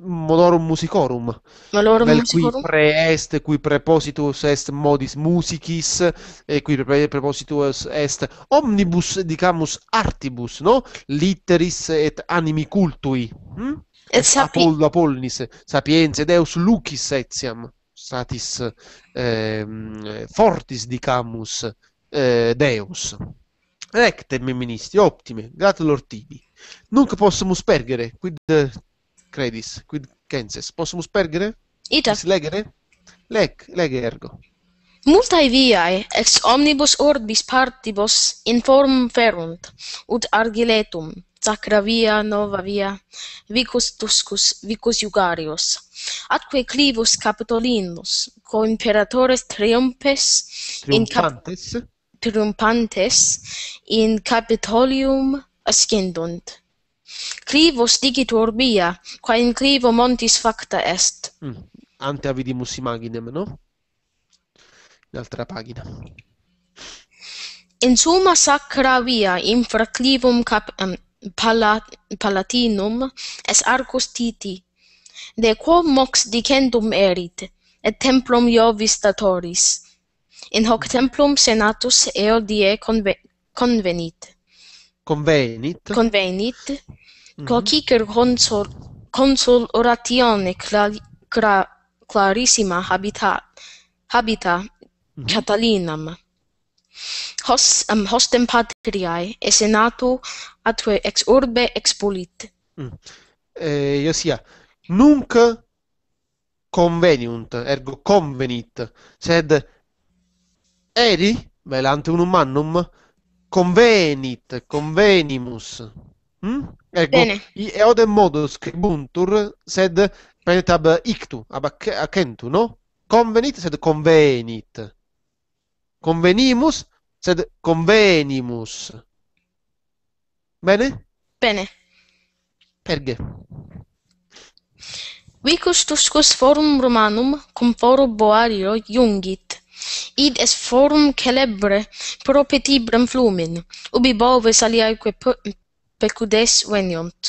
Molorum musicorum. Molorum Vel musicorum. Qui pre est, qui prepositus est modis musicis, e qui prepositus est omnibus dicamus artibus, no? Litteris et animi cultui. Hm? Et, sapi... Apollo Apolnis, sapienze, Deus lucis etiam, satis eh, fortis dicamus eh, Deus. recte me ministri optime grat lor tibi nunc possumus pergere quid uh, credis quid censes possumus pergere ita Quis legere Leg, lege ergo multae viae ex omnibus orbis partibus in form ferunt ut argiletum sacra via nova via vicus tuscus vicus jugarius atque clivus capitolinus co imperatores triumphes in cap triumphantes in capitolium ascendunt clivos digitur via, qua in clivo montis facta est mm. ante avidimus imaginem no l'altra pagina in summa sacra via infra clivum cap um, palatinum es arcus titi de quo mox dicendum erit et templum iovis statoris in hoc templum senatus eo die conve convenit convenit convenit mhm. coqui mm -hmm. consul consul oratione clarissima habita habita mm -hmm. catalinam hos um, hostem patriae et senatu atque ex urbe expulit mm. eh io sia nunc conveniunt ergo convenit sed eri vel ante unum annum convenit convenimus hm ergo Bene. i odem modo scribuntur sed penet ab ictu ab acentu no convenit sed convenit convenimus sed convenimus Bene? Bene. Perge. Vicus tuscus forum Romanum cum foro Boario jungit id es forum celebre pro petibrem flumin ubi boves aliaeque pecudes veniunt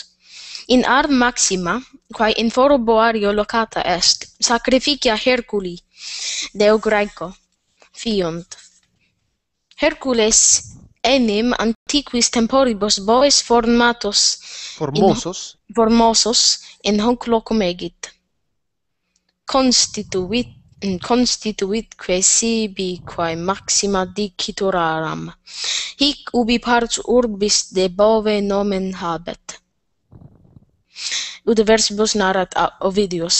in ar maxima quae in foro boario locata est sacrificia herculi deo graeco fiunt hercules enim antiquis temporibus boes formatos formosos in, formosos in locum egit constituit in mm, constituit quae sibi quae maxima dicitur aram hic ubi parts urbis de bove nomen habet ut versibus narrat a Ovidius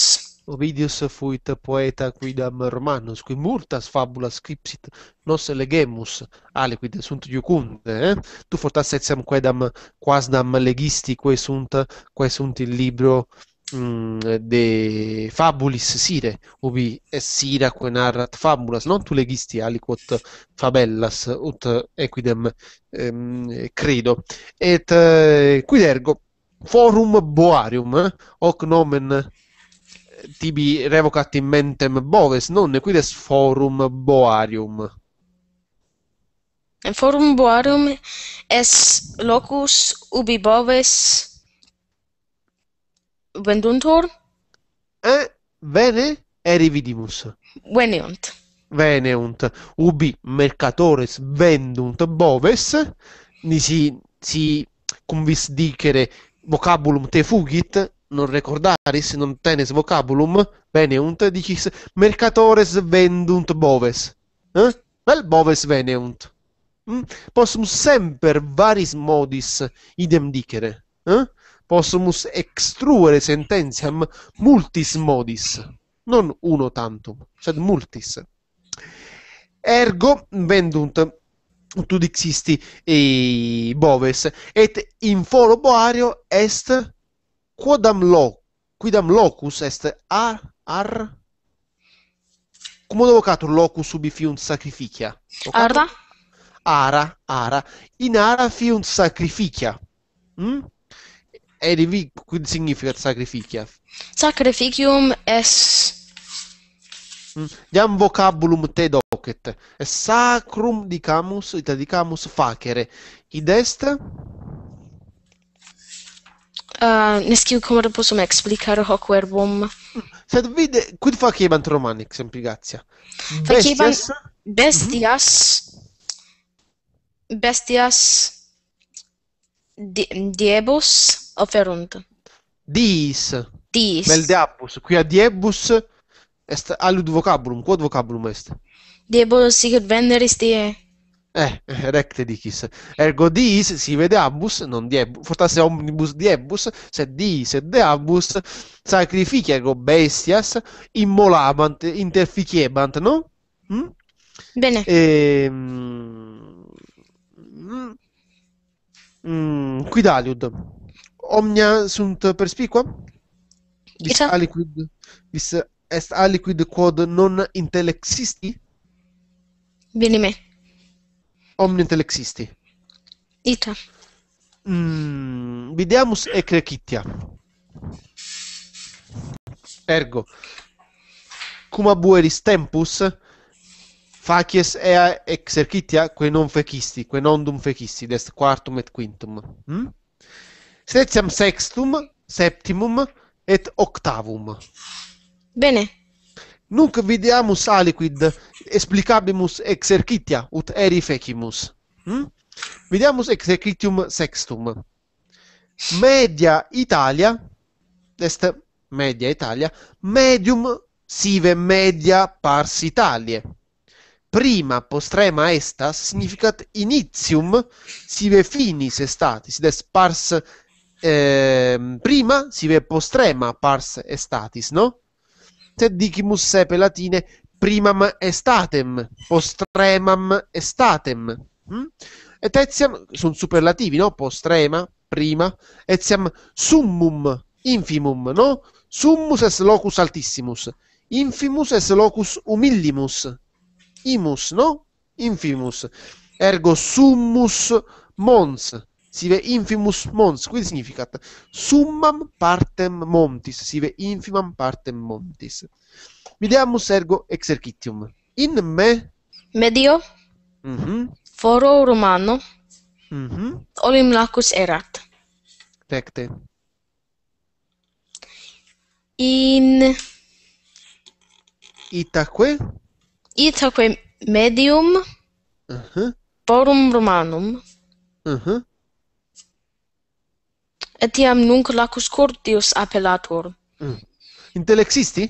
Ovidius fuit poeta quidam Romanus qui multas fabula scripsit nos legemus aliquid sunt iucunde eh? tu fortasse etiam quidam quasdam legisti quae sunt il sunt in libro Mm, de fabulis sire ubi est sira quo narrat fabulas non tu legisti aliquot fabellas ut equidem ehm, credo et eh, quid ergo forum boarium eh, hoc nomen tibi revocat in mentem boves non quid est forum boarium forum boarium est locus ubi boves venduntur? E vene erividimus. Veneunt. Veneunt. Ubi mercatores vendunt boves, nisi si cum vis dicere vocabulum te fugit, non recordaris, non tenes vocabulum, veneunt dicis mercatores vendunt boves. Eh? Vel boves veneunt. Mm? Hm? Possum semper varis modis idem dicere. Eh? possumus extruere sententiam multis modis, non uno tantum, sed multis. Ergo vendunt tu dixisti e boves et in foro boario est quodam lo quidam locus est ar ar cum vocatur locus ubi fiunt sacrificia vocatur? ara ara ara in ara fiunt sacrificia mm? e devi quid significa sacrificia sacrificium es Mm. Iam vocabulum te docet, e sacrum dicamus, ita dicamus facere. Id est? Uh, ah, Nesciu come ora possum explicare hoc verbum. Sed vide, quid faciebant romanic, sempre gazia? Faciebant bestias, mm -hmm. bestias, bestias, diebus, Oferunt. Diis. Diis. Qui a diebus est alud vocabulum. Quod vocabulum est? Diebus sicut veneris die. Eh, eh, recte dicis. Ergo dis, si vede abus, non diebus, fortasse omnibus diebus, sed diis et abus sacrifici, ergo bestias, immolabant, interficiebant, no? Mm? Bene. E, mm, mm, hm, hm, Daliud omnia sunt uh, perspicua? Vis a vis est a quod non intellexisti? Vieni me. Omni intellexisti. Ita. Mm, videamus ecrecitia. Ergo, cum abueris tempus, facies ea exercitia, que non fecisti, que non dum fecisti, est quartum et quintum. Mm? Setiam sextum, septimum et octavum. Bene. Nunc videamus aliquid explicabimus exercitia ut eri fecimus. Mm? Hm? Vediamus exercitium sextum. Media Italia est media Italia medium sive media pars Italie. Prima postrema estas significat initium sive finis estatis, des pars Ehm, prima si vede postrema pars estatis, no? Se dicimus sepe latine primam estatem, postremam estatem. Mm? Et etiam, sono superlativi, no? Postrema, prima, etiam summum, infimum, no? Summus est locus altissimus, infimus est locus humillimus, imus, no? Infimus. Ergo summus mons, sive infimus mons quid significat summam partem montis sive infimam partem montis vidiamus ergo exercitium in me medio mhm mm foro romano mhm mm olim lacus erat recte in itaque itaque medium mhm uh -huh. romanum mhm uh -huh etiam nunc lacus curtius appellatur. Mm. Intellexisti?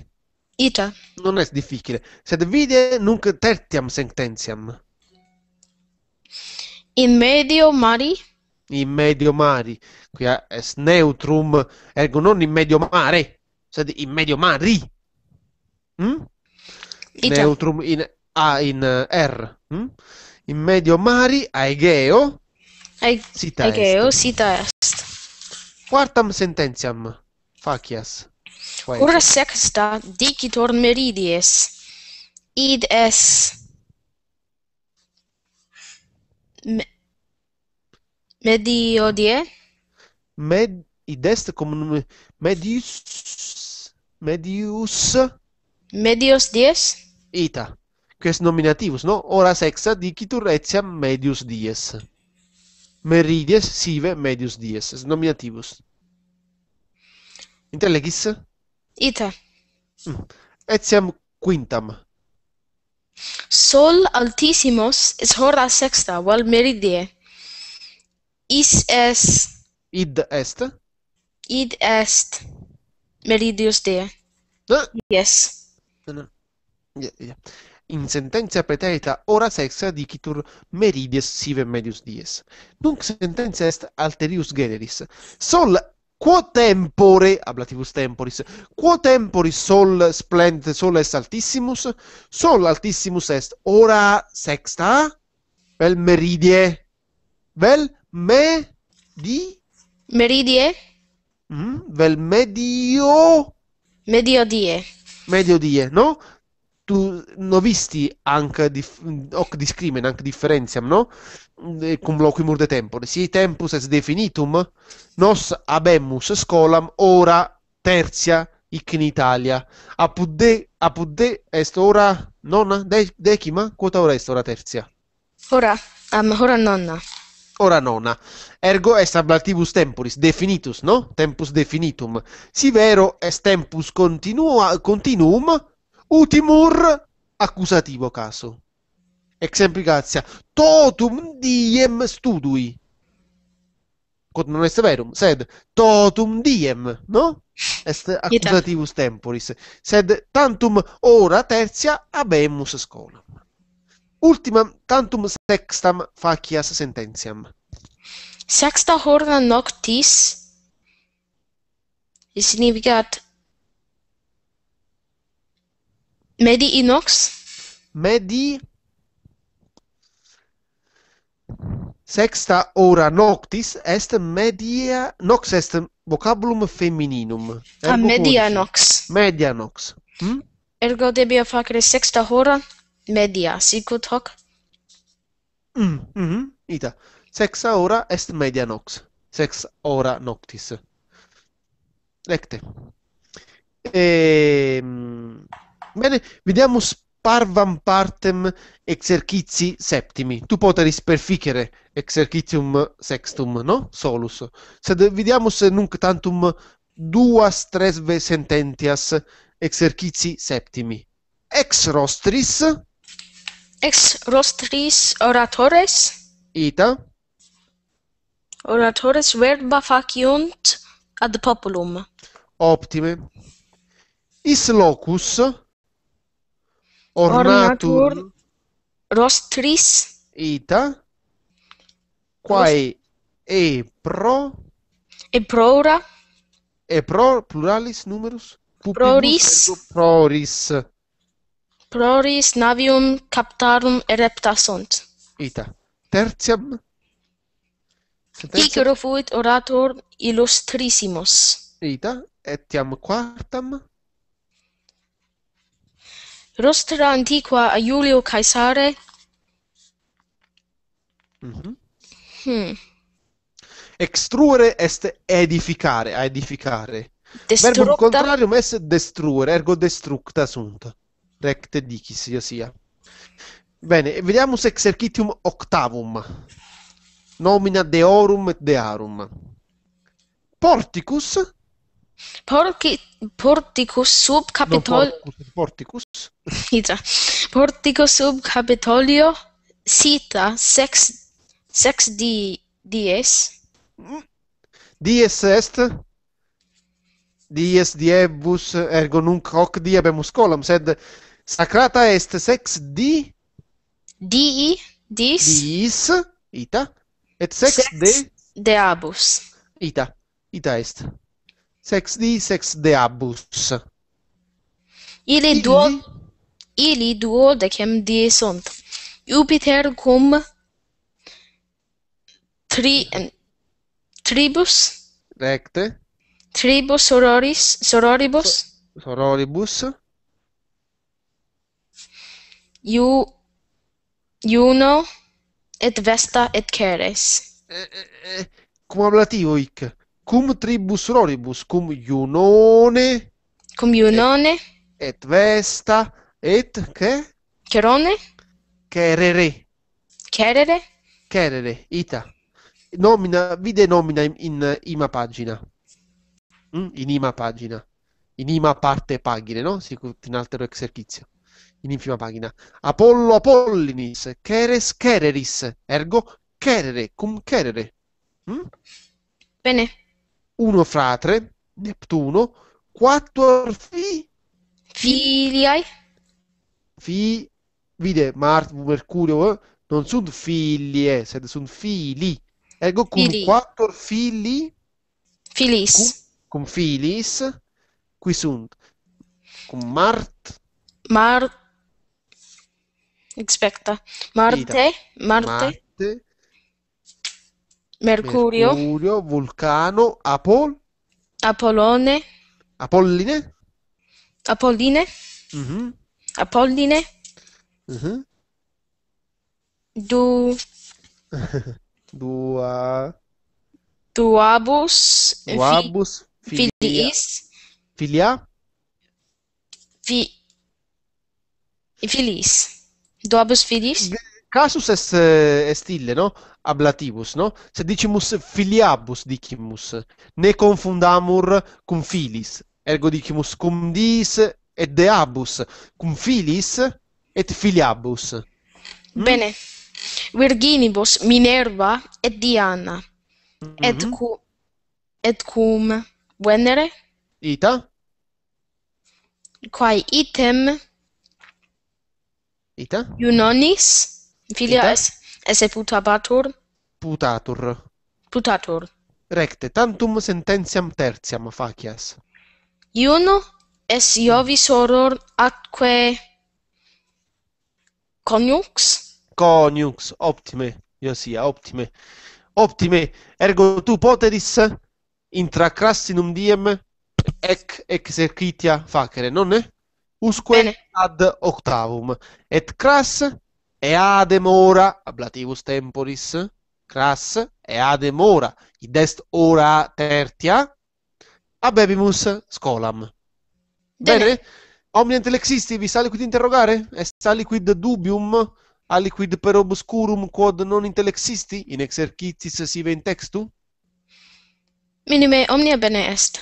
Ita. Non est difficile. Sed vide nunc tertiam sententiam. In medio mari? In medio mari. Qui est neutrum, ergo non in medio mare, sed in medio mari. Mm? Ita. Neutrum in a in eh, r. Mm? In medio mari Aegeo. Aegeo sita est. Aegeo, sita est quartam sententiam facias. Hora sexta dicitor meridies id es me mediodie med id est cum medius medius medius dies ita quis nominativus no ora sexta dicitur etiam medius dies meridies sive medius dies es nominativus intellegis ita hmm. etiam quintam sol altissimos es hora sexta vel meridie is est id est id est meridius die yes no, no. Yeah, yeah. in sentenza preterita ora sex dicitur meridies sive medius dies. Nunc sentenza est alterius generis. Sol quo tempore, ablativus temporis, quo temporis sol splendent sol est altissimus, sol altissimus est ora sexta, vel meridie, vel me di... Meridie? Mm, vel medio... Medio die. Medio die, no? tu no visti anche dif- hoc discrimen, anche differenziam, no? Cum loquimur de tempore. Si tempus es definitum, nos abemus scolam ora terzia hic in Italia. Apud de, de est ora nona, de, decima, quota ora est ora terzia? Ora, um, ora nonna. Ora nona. Ergo est ablatibus temporis, definitus, no? Tempus definitum. Si vero est tempus continua, continuum, utimur accusativo caso. Exempli gratia. Totum diem studui. Quod non est verum, sed totum diem, no? Est accusativus temporis. Sed tantum ora tertia habemus scola. Ultima tantum sextam facias sententiam. Sexta horna noctis significat Medi inox Medi Sexta ora noctis est media nox est vocabulum femininum ah, ergo ah, media nox media nox hm ergo debia facere sexta hora media sic ut hoc hm mm, mm hm ita sexta hora est media nox sex hora noctis lecte ehm Bene, vediamus parvam partem exercitii septimi. Tu poteris perficere exercitium sextum, no? Solus. Sed vidiamus nunc tantum duas tresve sententias exercitii septimi. Ex rostris ex rostris oratores ita oratores verba faciunt ad populum optime is locus ornatur rostris ita quae e pro e prora e pro pluralis numerus proris proris proris navium captarum ereptasunt ita tertiam Hic fuit orator illustrissimus. Ita, etiam quartam. Rostra antiqua a Giulio Caesare? Mhm. Hmm. Extruere est edificare, a edificare. Destructa. Verbo contrario est destruere, ergo destructa sunt. Recte dicis, io sia. Bene, vediamo se exercitium octavum. Nomina deorum et dearum. Porticus Porci, porticus sub capitol... Non porticus, porticus. porticus sub capitolio sita sex, sex di, dies. Mm. Dies est... Dies diebus ergo nunc hoc diebemus colum, sed sacrata est sex di... Di... dis... Dis, ita, et sex, sex de... Deabus. Ita, Ita est sex di sex de abus. Ili duo ili duo de quem die sunt. Jupiter cum tribus tribus sororis sororibus so, sororibus Ju, Juno et Vesta et Ceres. cum ablativo hic? cum tribus roribus, cum iunone, cum iunone, et, et vesta, et che? Cherone, cherere, cherere, cherere, ita, nomina, vide nomina in, in ima pagina, mm? in ima pagina, in ima parte pagine, no? In altero esercizio in infima pagina. Apollo Apollinis, Ceres Cereris, ergo Cherere, cum Cherere. Mm? Bene uno fratre, Neptuno, quattro fi... Filiai? Fi... Vide, Marte, Mercurio, eh, non sono figlie, sono figli. Eh, Ergo con quattro figli... Filis. Con, filis, qui sono... Con Mart... Mart... Aspetta. Marte, Marte, Marte, Mercurio, Mercurio Vulcano, Apol, Apollone, Apolline, Apolline, uh-huh. Apolline, uh-huh. Du... Dua... Duabus, Duabus fi... Filiis, Filia, fi... Filiis, Duabus Filiis. casus est eh, est ille, no? Ablativus, no? Se dicimus filiabus dicimus, ne confundamur cum filis. Ergo dicimus cum dis et deabus, cum filis et filiabus. Mm? Bene. Virginibus Minerva et Diana. Mm -hmm. Et cu et cum venere? Ita. Quae item? Ita. Iunonis. Filia es esse putabatur. Putatur. Putatur. Recte, tantum sententiam tertiam facias. Iuno es Iovis horror atque coniux? Coniux, optime, Iosia, optime. Optime, ergo tu poteris intra crassinum diem ec exercitia facere, nonne? Usque Bene. ad octavum, et crass eadem ora ablativus temporis cras e ora id est ora tertia abebimus scolam. Bene? Bene. vi antelexistivis qui interrogare? Est aliquid dubium? Aliquid per obscurum quod non intelexisti in exercitis sive in textu? Minime omnia bene est.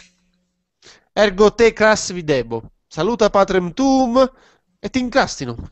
Ergo te cras videbo. Saluta patrem tuum et incrastino.